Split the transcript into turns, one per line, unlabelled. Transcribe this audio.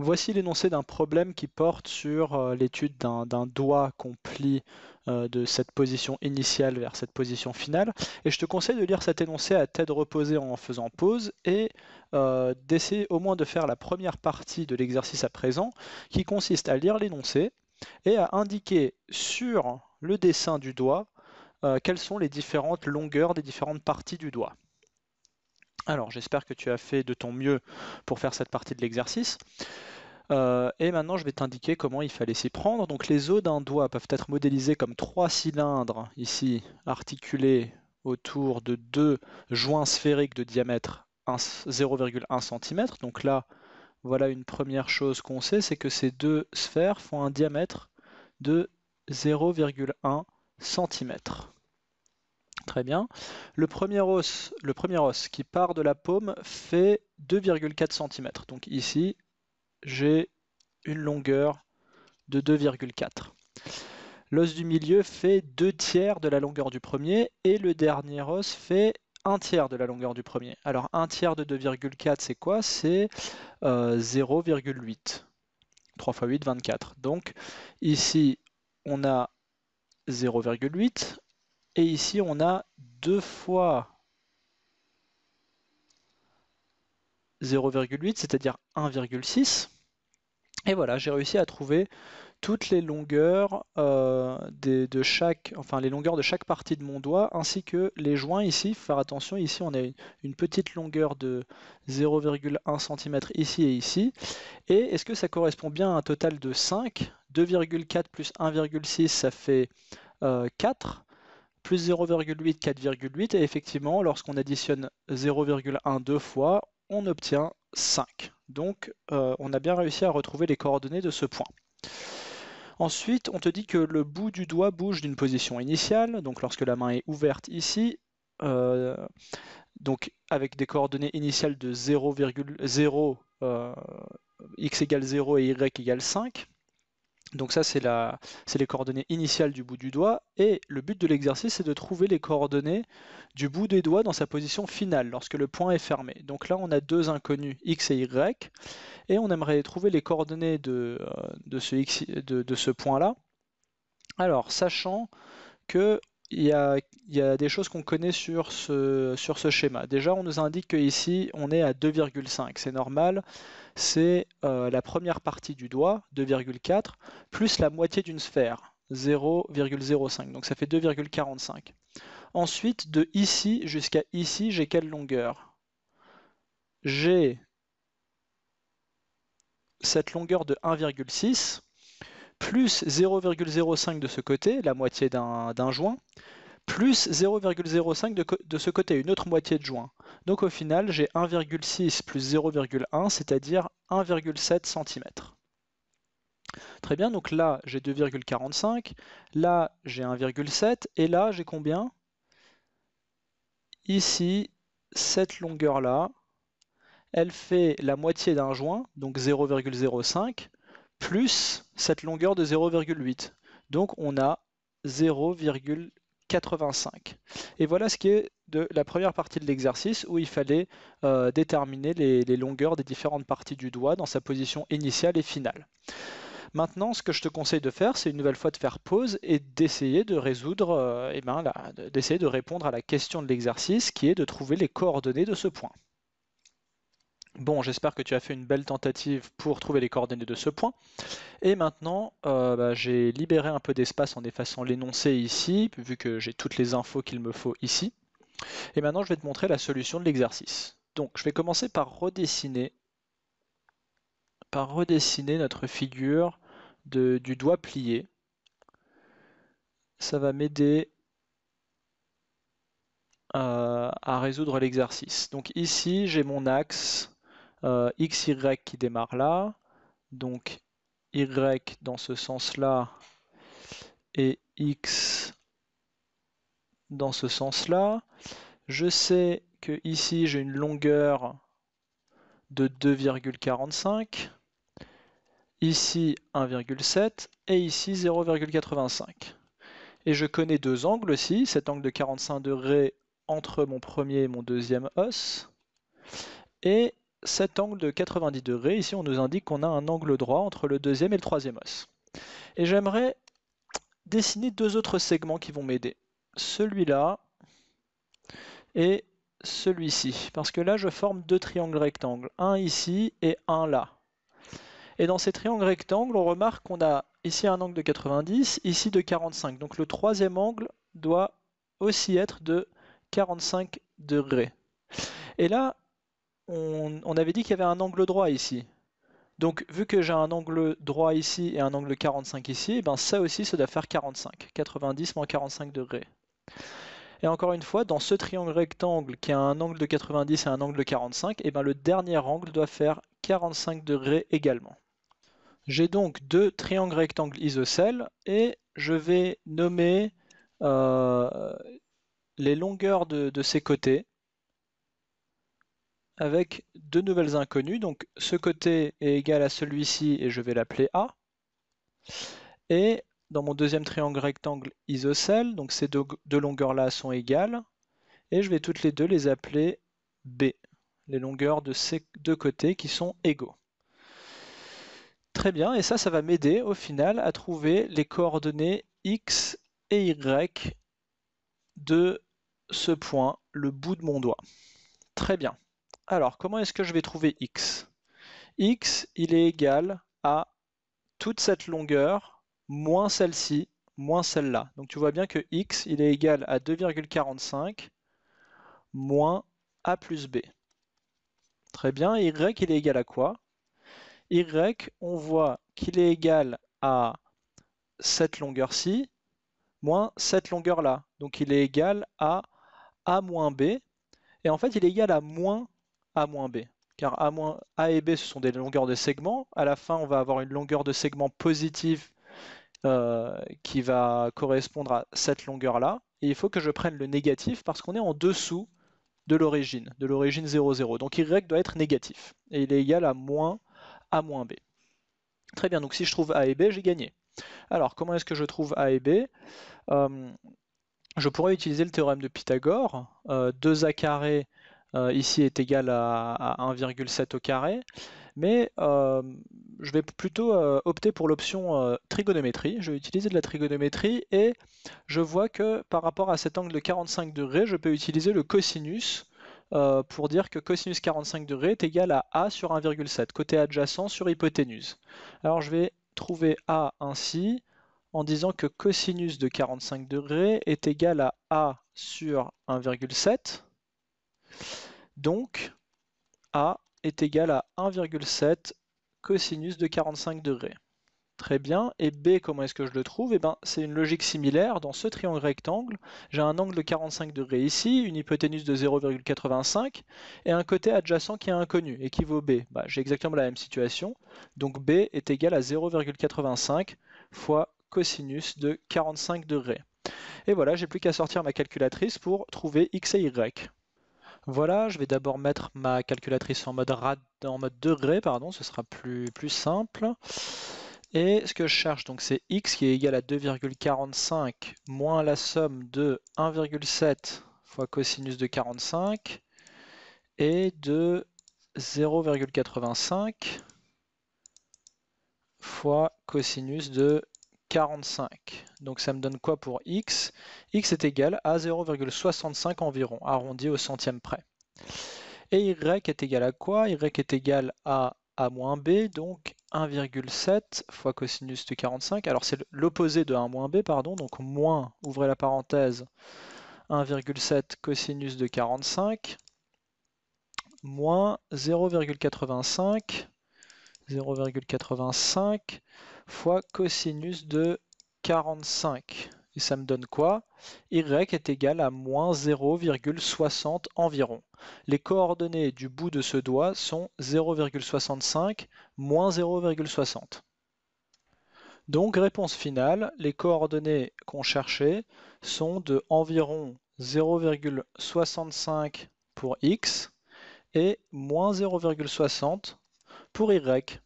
Voici l'énoncé d'un problème qui porte sur euh, l'étude d'un doigt qu'on plie euh, de cette position initiale vers cette position finale. Et je te conseille de lire cet énoncé à tête reposée en faisant pause et euh, d'essayer au moins de faire la première partie de l'exercice à présent qui consiste à lire l'énoncé et à indiquer sur le dessin du doigt quelles sont les différentes longueurs des différentes parties du doigt. Alors j'espère que tu as fait de ton mieux pour faire cette partie de l'exercice. Euh, et maintenant, je vais t'indiquer comment il fallait s'y prendre. Donc, les os d'un doigt peuvent être modélisés comme trois cylindres, ici, articulés autour de deux joints sphériques de diamètre 0,1 cm. Donc là, voilà une première chose qu'on sait, c'est que ces deux sphères font un diamètre de 0,1 cm. Très bien. Le premier os, le premier os qui part de la paume fait 2,4 cm. Donc ici, j'ai une longueur de 2,4. L'os du milieu fait 2 tiers de la longueur du premier et le dernier os fait 1 tiers de la longueur du premier. Alors 1 tiers de 2,4 c'est quoi C'est 0,8. 3 x 8, 24. Donc ici on a 0,8, et ici, on a 2 fois 0,8, c'est-à-dire 1,6. Et voilà, j'ai réussi à trouver toutes les longueurs euh, de chaque, enfin les longueurs de chaque partie de mon doigt, ainsi que les joints ici. faire attention, ici on a une, petite longueur de 0,1 cm ici et ici. Et est-ce que ça correspond bien à un total de 5 2,4 plus 1,6, ça fait 4. Euh, plus 0,8, 4,8, et effectivement, lorsqu'on additionne 0,1 deux fois, on obtient 5. Donc, euh, on a bien réussi à retrouver les coordonnées de ce point. Ensuite, on te dit que le bout du doigt bouge d'une position initiale, donc lorsque la main est ouverte ici, euh, donc avec des coordonnées initiales de 0,0, euh, x égale 0 et y égale 5, donc ça, c'est les coordonnées initiales du bout du doigt. Et le but de l'exercice, c'est de trouver les coordonnées du bout des doigts dans sa position finale, lorsque le point est fermé. Donc là, on a deux inconnus, x et y. Et on aimerait trouver les coordonnées de, euh, ce, de ce point-là. Alors, sachant que il y, a, des choses qu'on connaît sur ce, schéma. Déjà, on nous indique qu'ici, on est à 2,5. C'est normal. C'est euh, la première partie du doigt, 2,4, plus la moitié d'une sphère, 0,05. Donc ça fait 2,45. Ensuite, de ici jusqu'à ici, j'ai quelle longueur J'ai cette longueur de 1,6 plus 0,05 de ce côté, la moitié d'un joint, plus 0,05 de, ce côté, une autre moitié de joint. Donc au final, j'ai 1,6 plus 0,1, c'est-à-dire 1,7 cm. Très bien, donc là j'ai 2,45, là j'ai 1,7, et là j'ai combien Ici, cette longueur-là, elle fait la moitié d'un joint, donc 0,05, plus cette longueur de 0,8. Donc on a 0,85. Et voilà ce qui est de la première partie de l'exercice où il fallait euh, déterminer les, longueurs des différentes parties du doigt dans sa position initiale et finale. Maintenant, ce que je te conseille de faire, c'est une nouvelle fois de faire pause et d'essayer de résoudre, euh, eh ben, d'essayer de répondre à la question de l'exercice qui est de trouver les coordonnées de ce point. Bon, j'espère que tu as fait une belle tentative pour trouver les coordonnées de ce point. Et maintenant, euh, bah, j'ai libéré un peu d'espace en effaçant l'énoncé ici, vu que j'ai toutes les infos qu'il me faut ici. Et maintenant, je vais te montrer la solution de l'exercice. Donc, je vais commencer par redessiner, par redessiner notre figure du doigt plié. Ça va m'aider euh, à résoudre l'exercice. Donc ici, j'ai mon axe euh, x, qui démarre là, donc y dans ce sens-là et x dans ce sens-là. Je sais que ici j'ai une longueur de 2,45, ici 1,7 et ici 0,85. Et je connais deux angles aussi, cet angle de 45 degrés entre mon premier et mon deuxième os, et cet angle de 90 degrés. Ici, on nous indique qu'on a un angle droit entre le deuxième et le troisième os. Et j'aimerais dessiner deux autres segments qui vont m'aider. Celui-là et celui-ci. Parce que là, je forme deux triangles rectangles. Un ici et un là. Et dans ces triangles rectangles, on remarque qu'on a ici un angle de 90, ici de 45. Donc le troisième angle doit aussi être de 45 degrés. Et là, on, avait dit qu'il y avait un angle droit ici. Donc vu que j'ai un angle droit ici et un angle 45 ici, eh ben ça aussi ça doit faire 45, 90 moins 45 degrés. Et encore une fois, dans ce triangle rectangle qui a un angle de 90 et un angle de 45, et eh ben le dernier angle doit faire 45 degrés également. J'ai donc deux triangles rectangles isocèles et je vais nommer euh, les longueurs de ces côtés avec deux nouvelles inconnues. Donc ce côté est égal à celui-ci et je vais l'appeler A. Et dans mon deuxième triangle rectangle isocèle, donc ces deux, longueurs-là sont égales. Et je vais toutes les deux les appeler B, les longueurs de ces deux côtés qui sont égaux. Très bien, et ça, ça va m'aider au final à trouver les coordonnées x et y de ce point, le bout de mon doigt. Très bien. Alors, comment est-ce que je vais trouver x x, il est égal à toute cette longueur moins celle-ci, moins celle-là. Donc tu vois bien que x, il est égal à 2,45 moins a plus b. Très bien, y, il est égal à quoi Y, on voit qu'il est égal à cette longueur-ci moins cette longueur-là. Donc il est égal à a moins b. Et en fait, il est égal à moins a-B. Car A, A et B, ce sont des longueurs de segments. À la fin, on va avoir une longueur de segment positive euh, qui va correspondre à cette longueur-là. Et il faut que je prenne le négatif parce qu'on est en dessous de l'origine, de l'origine 0, 0. Donc Y doit être négatif. Et il est égal à moins A moins B. Très bien, donc si je trouve A et B, j'ai gagné. Alors, comment est-ce que je trouve A et B euh, Je pourrais utiliser le théorème de Pythagore. 2A euh, carré euh, ici est égal à, 1,7 au carré. Mais euh, je vais plutôt euh, opter pour l'option trigonométrie. Je vais utiliser de la trigonométrie et je vois que par rapport à cet angle de 45 degrés, je peux utiliser le cosinus pour dire que cosinus 45 degrés est égal à A sur 1,7, côté adjacent sur hypoténuse. Alors je vais trouver A ainsi en disant que cosinus de 45 degrés est égal à A sur 1,7 donc, A est égal à 1,7 cosinus de 45 degrés. Très bien. Et B, comment est-ce que je le trouve eh bien C'est une logique similaire. Dans ce triangle rectangle, j'ai un angle de 45 degrés ici, une hypoténuse de 0,85 et un côté adjacent qui est inconnu et qui vaut B. Bah, j'ai exactement la même situation. Donc B est égal à 0,85 fois cosinus de 45 degrés. Et voilà, j'ai plus qu'à sortir ma calculatrice pour trouver x et y. Voilà, je vais d'abord mettre ma calculatrice en mode, degré, pardon, ce sera plus, simple. Et ce que je cherche, donc c'est x qui est égal à 2,45 moins la somme de 1,7 fois cosinus de 45 et de 0,85 fois cosinus de 45. Donc ça me donne quoi pour x x est égal à 0,65 environ, arrondi au centième près. Et y est égal à quoi y est égal à a moins b, donc 1,7 fois cosinus de 45. Alors c'est l'opposé de 1 moins b, pardon, donc moins, ouvrez la parenthèse, 1,7 cosinus de 45, moins 0,85 0,85 fois cosinus de 45. Et ça me donne quoi Y est égal à moins 0,60 environ. Les coordonnées du bout de ce doigt sont 0,65 moins 0,60. Donc réponse finale, les coordonnées qu'on cherchait sont de environ 0,65 pour x et moins 0,60 pour Irak